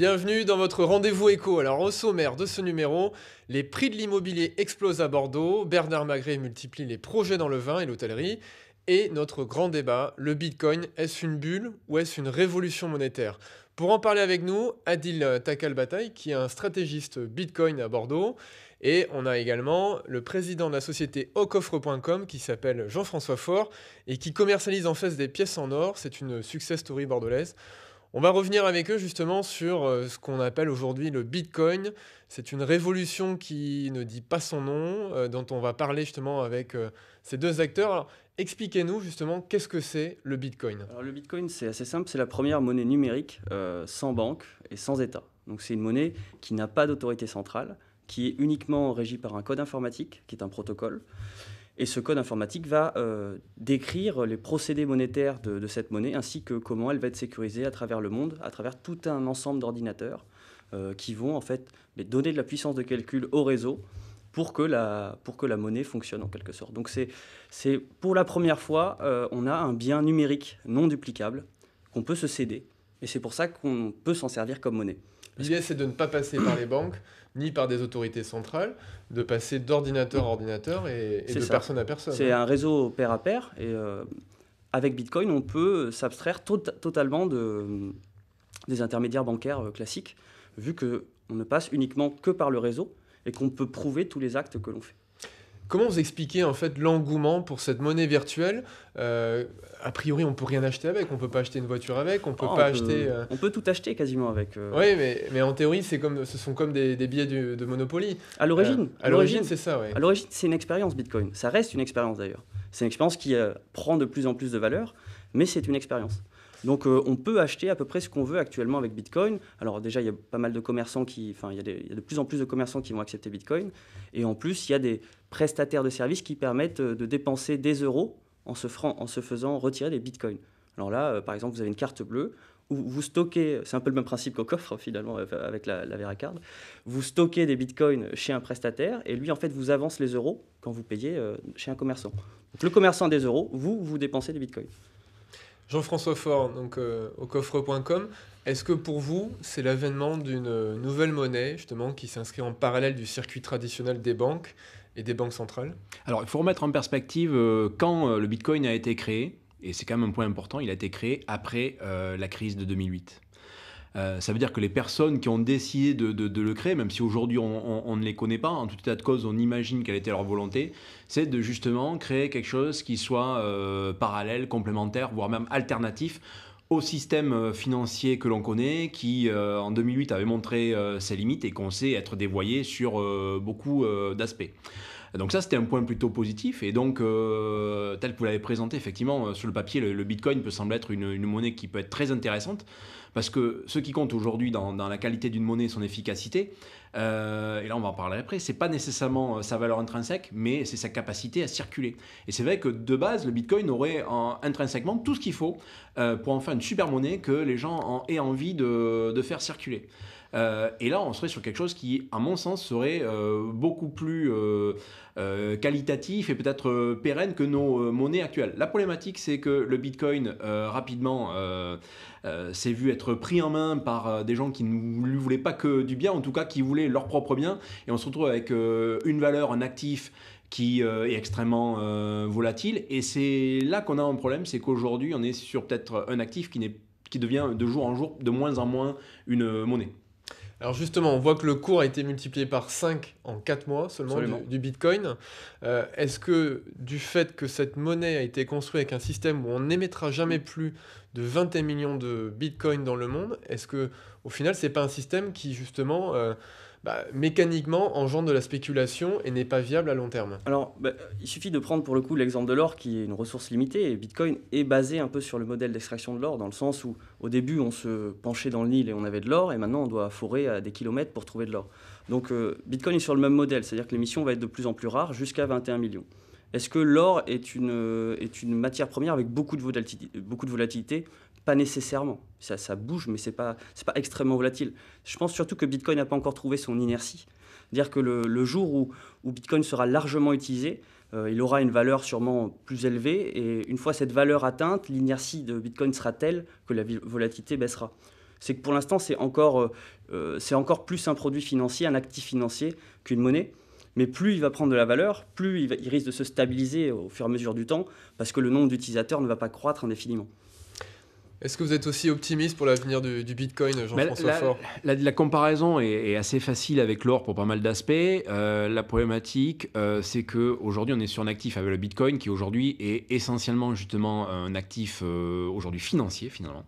Bienvenue dans votre rendez-vous éco. Alors au sommaire de ce numéro, les prix de l'immobilier explosent à Bordeaux, Bernard Magret multiplie les projets dans le vin et l'hôtellerie, et notre grand débat, le Bitcoin, est-ce une bulle ou est-ce une révolution monétaire Pour en parler avec nous, Adil Bataille, qui est un stratégiste Bitcoin à Bordeaux, et on a également le président de la société Coffre.com, qui s'appelle Jean-François Faure et qui commercialise en fait des pièces en or. C'est une success story bordelaise. On va revenir avec eux justement sur euh, ce qu'on appelle aujourd'hui le Bitcoin. C'est une révolution qui ne dit pas son nom, euh, dont on va parler justement avec euh, ces deux acteurs. expliquez-nous justement qu'est-ce que c'est le Bitcoin. Alors, le Bitcoin, c'est assez simple, c'est la première monnaie numérique sans banque et sans État. Donc c'est une monnaie qui n'a pas d'autorité centrale, qui est uniquement régie par un code informatique, qui est un protocole, et ce code informatique va euh, décrire les procédés monétaires de, cette monnaie, ainsi que comment elle va être sécurisée à travers le monde, à travers tout un ensemble d'ordinateurs euh, qui vont en fait donner de la puissance de calcul au réseau pour que la, pour que la monnaie fonctionne en quelque sorte. Donc c'est, pour la première fois, euh, on a un bien numérique non duplicable qu'on peut se céder. Et c'est pour ça qu'on peut s'en servir comme monnaie. L'idée, c'est de ne pas passer par les banques ni par des autorités centrales, de passer d'ordinateur à ordinateur et, de personne à personne. C'est hein. un réseau pair à pair. Et euh, avec Bitcoin, on peut s'abstraire totalement des intermédiaires bancaires euh, classiques, vu qu'on ne passe uniquement que par le réseau et qu'on peut prouver tous les actes que l'on fait. Comment vous expliquez en fait l'engouement pour cette monnaie virtuelle euh, A priori, on peut rien acheter avec, on peut pas acheter une voiture avec, on peut ah, pas acheter. Euh, on peut tout acheter quasiment avec. Euh. Oui, mais, en théorie, c'est comme, ce sont comme des, billets de Monopoly. À l'origine. l'origine, c'est ça, À l'origine, c'est une expérience Bitcoin. Ça reste une expérience d'ailleurs. C'est une expérience qui prend de plus en plus de valeur, mais c'est une expérience. Donc euh, on peut acheter à peu près ce qu'on veut actuellement avec Bitcoin. Alors déjà, il y a pas mal de commerçants qui, enfin, il y, a de plus en plus de commerçants qui vont accepter Bitcoin. Et en plus, il y a des prestataires de services qui permettent euh, de dépenser des euros en se, faisant retirer des Bitcoins. Alors là, euh, par exemple, vous avez une carte bleue où vous stockez, c'est un peu le même principe qu'au coffre hein, finalement avec la, la VeraCard, vous stockez des bitcoins chez un prestataire et lui en fait vous avance les euros quand vous payez chez un commerçant. Donc le commerçant des euros, vous, vous dépensez des bitcoins. Jean-François Faure, donc euh, au coffre.com, est-ce que pour vous, c'est l'avènement d'une nouvelle monnaie, justement, qui s'inscrit en parallèle du circuit traditionnel des banques et des banques centrales Alors, il faut remettre en perspective euh, quand euh, le Bitcoin a été créé, et c'est quand même un point important, il a été créé après la crise de 2008. Euh, ça veut dire que les personnes qui ont décidé de, le créer, même si aujourd'hui on, ne les connaît pas, en tout état de cause, on imagine quelle était leur volonté, c'est de justement créer quelque chose qui soit euh, parallèle, complémentaire, voire même alternatif au système euh, financier que l'on connaît, qui en 2008 avait montré ses limites et qu'on sait être dévoyé sur beaucoup d'aspects. Donc ça, c'était un point plutôt positif. Et donc, euh, tel que vous l'avez présenté, effectivement, euh, sur le papier, le, Bitcoin peut sembler être une, monnaie qui peut être très intéressante, parce que ce qui compte aujourd'hui dans, la qualité d'une monnaie, son efficacité, euh, et là on va en parler après, c'est pas nécessairement sa valeur intrinsèque, mais c'est sa capacité à circuler. Et c'est vrai que de base, le Bitcoin aurait en, intrinsèquement tout ce qu'il faut pour en faire une super monnaie que les gens aient envie de faire circuler. Euh, et là, on serait sur quelque chose qui, à mon sens, serait euh, beaucoup plus euh, qualitatif et peut-être pérenne que nos monnaies actuelles. La problématique, c'est que le Bitcoin, rapidement, s'est vu être pris en main par des gens qui ne lui voulaient pas que du bien, en tout cas qui voulaient leur propre bien. Et on se retrouve avec une valeur, un actif qui est extrêmement volatile. Et c'est là qu'on a un problème, c'est qu'aujourd'hui, on est sur peut-être un actif qui, qui devient de jour en jour de moins en moins une monnaie. Alors justement, on voit que le cours a été multiplié par 5 en 4 mois seulement du, Bitcoin. Euh, est-ce que du fait que cette monnaie a été construite avec un système où on n'émettra jamais mm. plus de 21 millions de Bitcoin dans le monde, est-ce que au final c'est pas un système qui justement euh, bah, mécaniquement engendre de la spéculation et n'est pas viable à long terme Alors, bah, il suffit de prendre pour le coup l'exemple de l'or qui est une ressource limitée et Bitcoin est basé un peu sur le modèle d'extraction de l'or dans le sens où au début on se penchait dans le Nil et on avait de l'or et maintenant on doit forer à des kilomètres pour trouver de l'or. Donc euh, Bitcoin est sur le même modèle, c'est-à-dire que l'émission va être de plus en plus rare jusqu'à 21 millions. Est-ce que l'or euh, est une, matière première avec beaucoup de volatilité nécessairement. Ça, bouge, mais c'est pas, c'est pas extrêmement volatile. Je pense surtout que Bitcoin n'a pas encore trouvé son inertie. Dire que le, le jour où, où, Bitcoin sera largement utilisé, euh, il aura une valeur sûrement plus élevée. Et une fois cette valeur atteinte, l'inertie de Bitcoin sera telle que la volatilité baissera. C'est que pour l'instant, c'est encore, euh, euh, c'est encore plus un produit financier, un actif financier qu'une monnaie. Mais plus il va prendre de la valeur, plus il risque de se stabiliser au fur et à mesure du temps, parce que le nombre d'utilisateurs ne va pas croître indéfiniment. Est-ce que vous êtes aussi optimiste pour l'avenir du, Bitcoin, Jean-François Fort la, comparaison est, assez facile avec l'or pour pas mal d'aspects. Euh, la problématique, euh, c'est que aujourd'hui, on est sur un actif avec le Bitcoin qui aujourd'hui est essentiellement justement un actif euh, aujourd'hui financier finalement,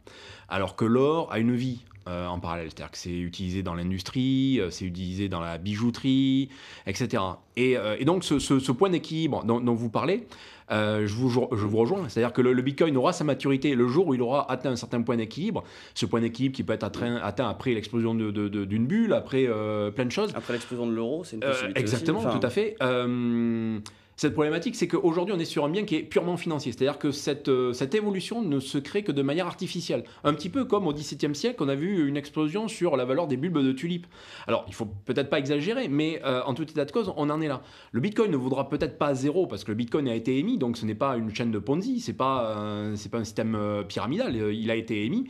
alors que l'or a une vie en parallèle. C'est-à-dire que c'est utilisé dans l'industrie, c'est utilisé dans la bijouterie, etc. Et, donc ce, point d'équilibre dont, dont, vous parlez, euh, je, vous, je vous rejoins. C'est-à-dire que le, Bitcoin aura sa maturité le jour où il aura atteint un certain point d'équilibre. Ce point d'équilibre qui peut être atteint, après l'explosion d'une de, bulle, après euh, plein de choses. Après l'explosion de l'euro, c'est une euh, possibilité. exactement, tout à fait cette problématique, c'est qu'aujourd'hui, on est sur un bien qui est purement financier. C'est-à-dire que cette, euh, cette évolution ne se crée que de manière artificielle. Un petit peu comme au XVIIe siècle, on a vu une explosion sur la valeur des bulbes de tulipes. Alors, il faut peut-être pas exagérer, mais euh, en tout état de cause, on en est là. Le Bitcoin ne vaudra peut-être pas zéro parce que le Bitcoin a été émis, donc ce n'est pas une chaîne de Ponzi, c'est pas c'est pas un système euh, pyramidal. Il a été émis,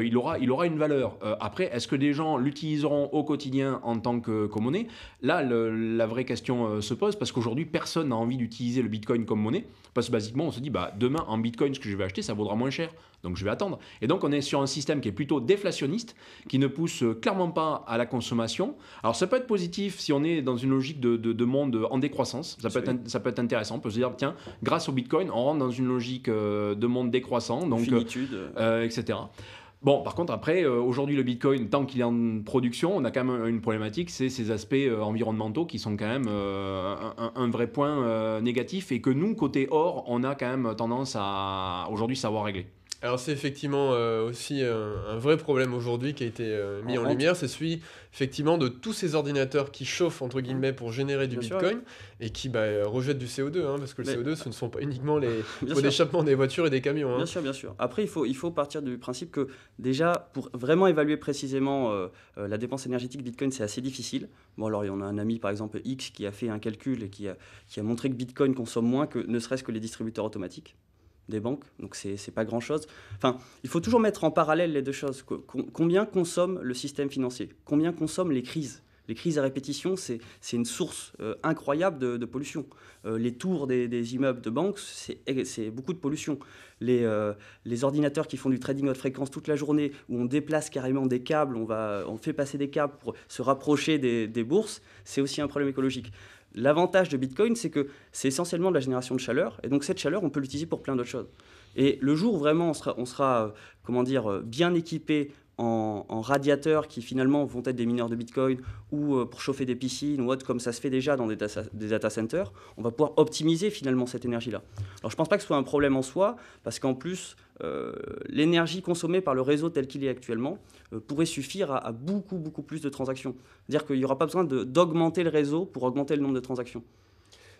il aura il aura une valeur. après, est-ce que des gens l'utiliseront au quotidien en tant que, que monnaie Là, la vraie question se pose parce qu'aujourd'hui, personne n'a envie d'utiliser le Bitcoin comme monnaie, parce que basiquement, on se dit, bah, demain, en Bitcoin, ce que je vais acheter, ça vaudra moins cher, donc je vais attendre. Et donc, on est sur un système qui est plutôt déflationniste, qui ne pousse euh, clairement pas à la consommation. Alors, ça peut être positif si on est dans une logique de, de, monde en décroissance, ça peut, être, ça peut être intéressant, on peut se dire, tiens, grâce au Bitcoin, on rentre dans une logique euh, de monde décroissant, donc, Finitude. Euh, etc. Bon, par contre, après, euh, aujourd'hui, le Bitcoin, tant qu'il est en production, on a quand même une problématique, c'est ces aspects euh, environnementaux qui sont quand même euh, un, vrai point négatif et que nous, côté or, on a quand même tendance à aujourd'hui savoir régler. Alors c'est effectivement euh, aussi euh, un vrai problème aujourd'hui qui a été euh, mis en, lumière, c'est celui effectivement de tous ces ordinateurs qui chauffent entre guillemets pour générer du Bitcoin et qui bah, rejettent du CO2, hein, parce que le CO2 ce ne sont pas uniquement les pots d'échappement des voitures et des camions. Hein. Bien sûr, bien sûr. Après il faut, partir du principe que déjà pour vraiment évaluer précisément la dépense énergétique Bitcoin c'est assez difficile. Bon alors il y en a un ami par exemple X qui a fait un calcul et qui a, qui a montré que Bitcoin consomme moins que ne serait-ce que les distributeurs automatiques des banques, donc c'est pas grand-chose. Enfin, il faut toujours mettre en parallèle les deux choses. Combien consomme le système financier Combien consomme les crises les crises à répétition, c'est une source euh, incroyable de, pollution. Euh, les tours des, immeubles de banques, c'est beaucoup de pollution. Euh, les, ordinateurs qui font du trading haute fréquence toute la journée, où on déplace carrément des câbles, on, fait passer des câbles pour se rapprocher des bourses, c'est aussi un problème écologique. L'avantage de Bitcoin, c'est que c'est essentiellement de la génération de chaleur, et donc cette chaleur, on peut l'utiliser pour plein d'autres choses. Et le jour où vraiment on sera, euh, comment dire, euh, bien équipé en, radiateurs qui finalement vont être des mineurs de Bitcoin ou euh, pour chauffer des piscines ou autre, comme ça se fait déjà dans des, des data centers, on va pouvoir optimiser finalement cette énergie-là. Alors je ne pense pas que ce soit un problème en soi, parce qu'en plus, euh, l'énergie consommée par le réseau tel qu'il est actuellement euh, pourrait suffire à, beaucoup, beaucoup plus de transactions. C'est-à-dire qu'il n'y aura pas besoin d'augmenter le réseau pour augmenter le nombre de transactions.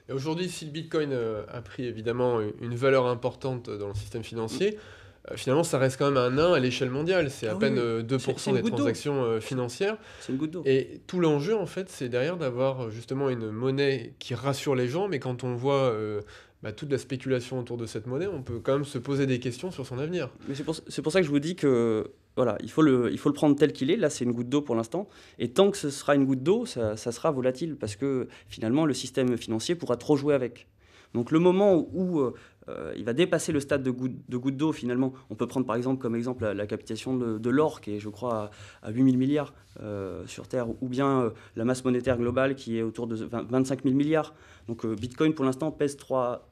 Et aujourd'hui, si le Bitcoin euh, a pris évidemment une valeur importante dans le système financier, finalement, ça reste quand même un 1 à l'échelle mondiale. C'est à ah peine 2% des transactions financières. C'est une goutte d'eau. Et tout l'enjeu, en fait, c'est derrière d'avoir justement une monnaie qui rassure les gens. Mais quand on voit bah, toute la spéculation autour de cette monnaie, on peut quand même se poser des questions sur son avenir. Mais c'est pour, pour, ça que je vous dis que voilà, il faut le, il faut le prendre tel qu'il est. Là, c'est une goutte d'eau pour l'instant. Et tant que ce sera une goutte d'eau, ça, ça sera volatile parce que finalement, le système financier pourra trop jouer avec. Donc le moment où euh, euh, il va dépasser le stade de goutte, d'eau, finalement, on peut prendre par exemple comme exemple la, capitation de, l'or, qui est je crois à, 8 000 milliards euh, sur Terre, ou bien la masse monétaire globale qui est autour de 25 000 milliards. Donc Bitcoin pour l'instant pèse 3,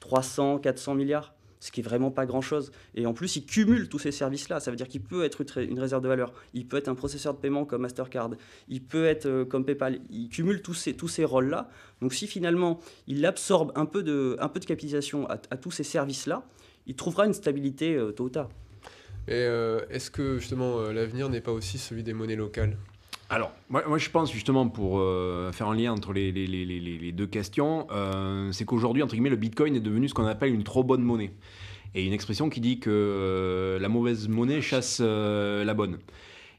300, 400 milliards, ce qui n'est vraiment pas grand-chose. Et en plus, il cumule tous ces services-là. Ça veut dire qu'il peut être une réserve de valeur, il peut être un processeur de paiement comme Mastercard, il peut être euh, comme PayPal. Il cumule tous ces, tous ces rôles-là. Donc si finalement, il absorbe un peu de, un peu de capitalisation à, tous ces services-là, il trouvera une stabilité euh, Et euh, est-ce que justement euh, l'avenir n'est pas aussi celui des monnaies locales alors, moi, je pense justement pour euh, faire un lien entre les, deux questions, euh, c'est qu'aujourd'hui, entre guillemets, le Bitcoin est devenu ce qu'on appelle une trop bonne monnaie. Et une expression qui dit que euh, la mauvaise monnaie chasse la bonne.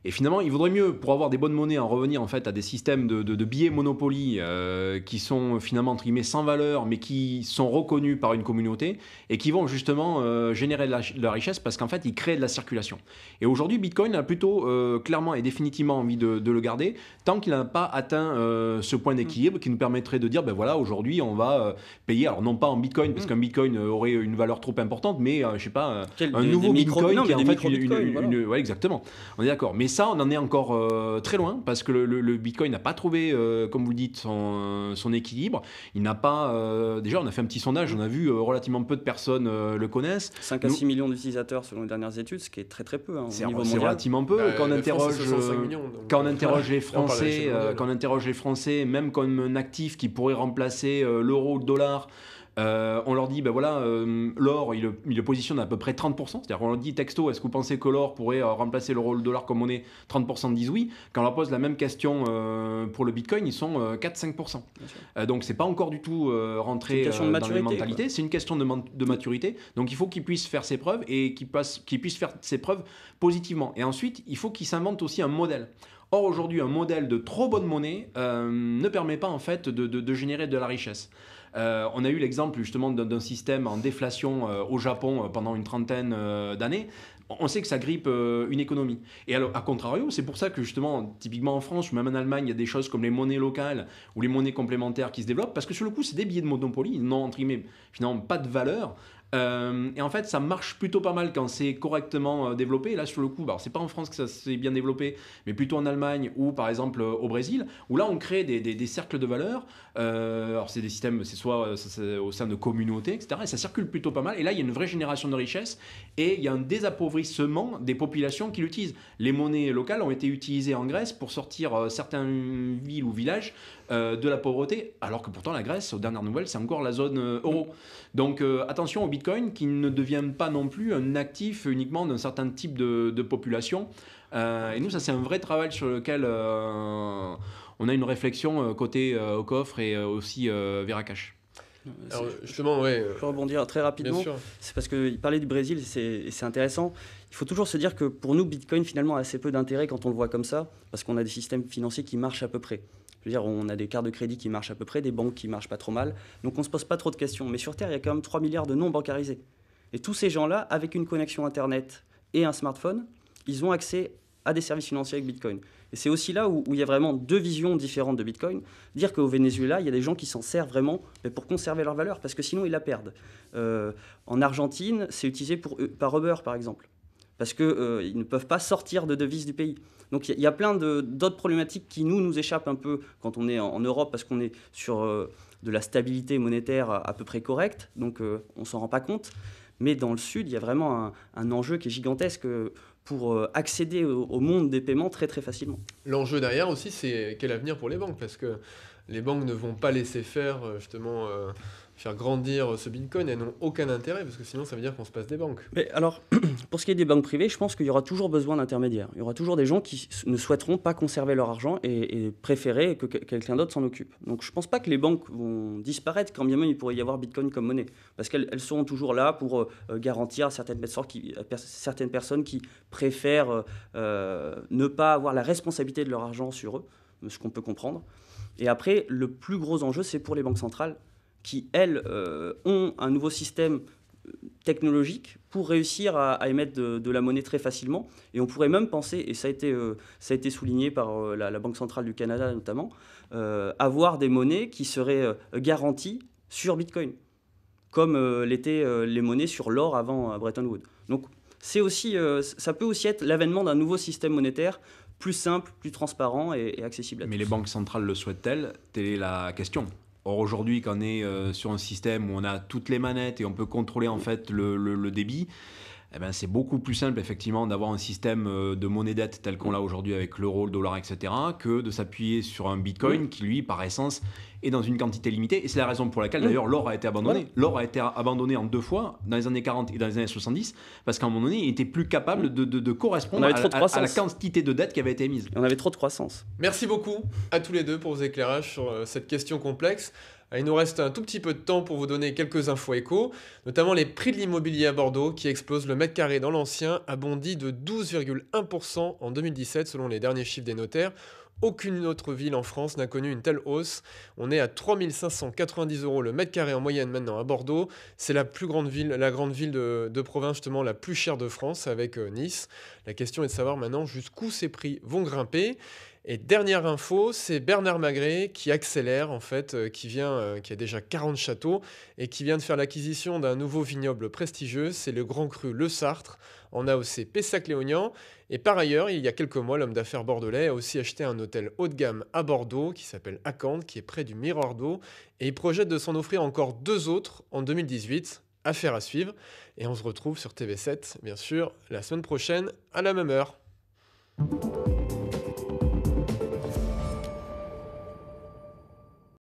Et finalement, il vaudrait mieux, pour avoir des bonnes monnaies, en revenir en fait à des systèmes de, billets monopolies euh, qui sont finalement entre guillemets sans valeur, mais qui sont reconnus par une communauté et qui vont justement euh, générer de la, richesse parce qu'en fait, ils créent de la circulation. Et aujourd'hui, Bitcoin a plutôt euh, clairement et définitivement envie de, le garder tant qu'il n'a pas atteint ce point d'équilibre qui nous permettrait de dire, ben voilà, aujourd'hui, on va payer, alors non pas en Bitcoin, parce mm. qu'un Bitcoin aurait une valeur trop importante, mais je sais pas, un nouveau Bitcoin qui en fait une, ouais, exactement. On est d'accord ça, on en est encore euh, très loin parce que le, Bitcoin n'a pas trouvé, euh, comme vous le dites, son, euh, équilibre. Il n'a pas. déjà, on a fait un petit sondage, on a vu relativement peu de personnes le connaissent. 5 à 6 millions d'utilisateurs selon les dernières études, ce qui est très très peu. Hein, c'est relativement peu. Bah, quand, on interroge, quand on les Français, quand on interroge les Français, même comme un actif qui pourrait remplacer l'euro ou le dollar. Euh, on leur dit, ben voilà, euh, l'or, il, le positionne à peu près 30%. C'est-à-dire qu'on leur dit texto, est-ce que vous pensez que l'or pourrait euh, remplacer le rôle de l'or comme monnaie 30% disent oui. Quand on leur pose la même question pour le bitcoin, ils sont 4-5%. donc c'est pas encore du tout rentré dans la mentalité C'est une question de, maturité. Donc il faut qu'ils puissent faire ses preuves et qu'ils puissent faire ses preuves positivement. Et ensuite, il faut qu'ils s'inventent aussi un modèle. Or aujourd'hui, un modèle de trop bonne monnaie ne permet pas en fait de générer de la richesse. Euh, on a eu l'exemple justement d'un système en déflation euh, au Japon euh, pendant une trentaine d'années. On sait que ça grippe une économie. Et alors, à contrario, c'est pour ça que justement, typiquement en France, ou même en Allemagne, il y a des choses comme les monnaies locales ou les monnaies complémentaires qui se développent, parce que sur le coup, c'est des billets de monopolies ils n'ont, entre finalement pas de valeur. Euh, et en fait, ça marche plutôt pas mal quand c'est correctement euh, développé. là, sur le coup, c'est pas en France que ça s'est bien développé, mais plutôt en Allemagne ou par exemple euh, au Brésil, où là, on crée des, cercles de valeur. alors, c'est des systèmes, c'est soit au sein de communautés, etc. Et ça circule plutôt pas mal. Et là, il y a une vraie génération de richesses et il y a un désappauvrissement des populations qui l'utilisent. Les monnaies locales ont été utilisées en Grèce pour sortir certaines villes ou villages euh, de la pauvreté, alors que pourtant la Grèce, aux dernières nouvelles, c'est encore la zone euh, euro. Donc euh, attention au Bitcoin qui ne devient pas non plus un actif uniquement d'un certain type de, population. et nous, ça c'est un vrai travail sur lequel on a une réflexion côté au coffre et aussi VeraCash. Alors, justement, ouais. Je peux rebondir très rapidement. C'est parce qu'il parlait du Brésil c'est intéressant. Il faut toujours se dire que pour nous, Bitcoin finalement a assez peu d'intérêt quand on le voit comme ça, parce qu'on a des systèmes financiers qui marchent à peu près. Je veux dire, on a des cartes de crédit qui marchent à peu près, des banques qui marchent pas trop mal. Donc on se pose pas trop de questions. Mais sur Terre, il y a quand même 3 milliards de non bancarisés. Et tous ces gens-là, avec une connexion Internet et un smartphone, ils ont accès à des services financiers avec Bitcoin. Et c'est aussi là où, il y a vraiment deux visions différentes de Bitcoin. Dire qu'au Venezuela, il y a des gens qui s'en servent vraiment mais pour conserver leur valeur, parce que sinon ils la perdent. Euh, en Argentine, c'est utilisé euh, par Uber, par exemple parce qu'ils euh, ils ne peuvent pas sortir de devises du pays. Donc il y, a plein d'autres problématiques qui nous, nous échappent un peu quand on est en, Europe, parce qu'on est sur euh, de la stabilité monétaire à, peu près correcte, donc euh, on s'en rend pas compte. Mais dans le Sud, il y a vraiment un, un, enjeu qui est gigantesque pour accéder au, au monde des paiements très très facilement. L'enjeu derrière aussi, c'est quel avenir pour les banques, parce que les banques ne vont pas laisser faire justement faire grandir ce Bitcoin, elles n'ont aucun intérêt, parce que sinon ça veut dire qu'on se passe des banques. Mais alors, pour ce qui est des banques privées, je pense qu'il y aura toujours besoin d'intermédiaires. Il y aura toujours des gens qui ne souhaiteront pas conserver leur argent et, et préférer que quelqu'un d'autre s'en occupe. Donc je ne pense pas que les banques vont disparaître, quand bien même il pourrait y avoir Bitcoin comme monnaie, parce qu'elles seront toujours là pour euh, euh, garantir à certaines, personnes qui, certaines personnes qui préfèrent euh, ne pas avoir la responsabilité de leur argent sur eux, ce qu'on peut comprendre. Et après, le plus gros enjeu, c'est pour les banques centrales qui, elles, euh, ont un nouveau système euh, technologique pour réussir à, émettre de, la monnaie très facilement. Et on pourrait même penser, et ça a été, euh, ça a été souligné par la, Banque centrale du Canada notamment, avoir des monnaies qui seraient garanties sur Bitcoin, comme l'étaient les monnaies sur l'or avant Bretton Woods. Donc c'est aussi, ça peut aussi être l'avènement d'un nouveau système monétaire plus simple, plus transparent et, accessible à Mais les banques centrales le souhaitent-elles Telle est la question. Or aujourd'hui, quand on est euh, sur un système où on a toutes les manettes et on peut contrôler en mm. fait le débit, eh ben, c'est beaucoup plus simple effectivement d'avoir un système euh, de monnaie dette tel qu'on l'a aujourd'hui avec l'euro, le dollar, etc., que de s'appuyer sur un bitcoin qui, lui, par essence, est dans une quantité limitée. Et c'est la raison pour laquelle, d'ailleurs, l'or a été abandonné. L'or a été abandonné en deux fois, dans les années 40 et dans les années 70, parce qu'à un moment donné, il n'était plus capable de, correspondre à, à, la quantité de dette qui avait été émise. On avait trop de croissance. Merci beaucoup à tous les deux pour vos éclairages sur euh, cette question complexe. Il nous reste un tout petit peu de temps pour vous donner quelques infos échos, notamment les prix de l'immobilier à Bordeaux qui explosent. Le mètre carré dans l'ancien a bondi de 12,1% en 2017 selon les derniers chiffres des notaires. Aucune autre ville en France n'a connu une telle hausse. On est à 3590 euros le mètre carré en moyenne maintenant à Bordeaux. C'est la plus grande ville, la grande ville de, de, province justement la plus chère de France avec euh, Nice. La question est de savoir maintenant jusqu'où ces prix vont grimper. Et dernière info, c'est Bernard Magret qui accélère en fait, euh, qui vient, euh, qui a déjà 40 châteaux et qui vient de faire l'acquisition d'un nouveau vignoble prestigieux, c'est le Grand Cru Le Sartre en AOC Pessac-Léognan. Et par ailleurs, il y a quelques mois, l'homme d'affaires bordelais a aussi acheté un hôtel haut de gamme à Bordeaux qui s'appelle Acande, qui est près du Miroir d'eau, et il projette de s'en offrir encore deux autres en 2018. Affaire à suivre. Et on se retrouve sur TV7, bien sûr, la semaine prochaine à la même heure.